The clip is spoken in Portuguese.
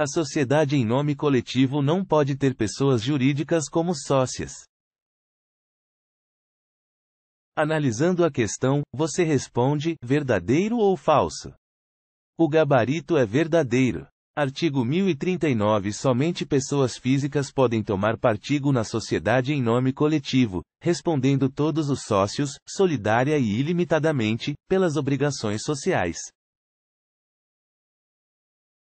A sociedade em nome coletivo não pode ter pessoas jurídicas como sócias. Analisando a questão, você responde: verdadeiro ou falso? O gabarito é verdadeiro. Artigo 1039 Somente pessoas físicas podem tomar partido na sociedade em nome coletivo, respondendo todos os sócios, solidária e ilimitadamente, pelas obrigações sociais.